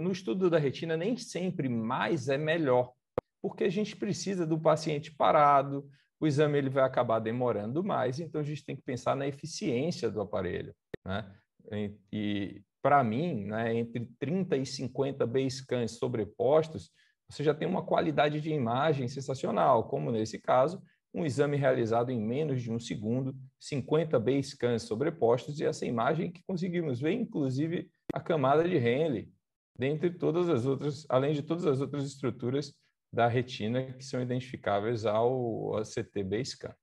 no estudo da retina, nem sempre mais é melhor, porque a gente precisa do paciente parado, o exame ele vai acabar demorando mais, então a gente tem que pensar na eficiência do aparelho. Né? E, e para mim, né, entre 30 e 50 B-scans sobrepostos, você já tem uma qualidade de imagem sensacional, como nesse caso, um exame realizado em menos de um segundo, 50 B-scans sobrepostos, e essa imagem que conseguimos ver, inclusive, a camada de Henle, dentre todas as outras, além de todas as outras estruturas da retina que são identificáveis ao act scan.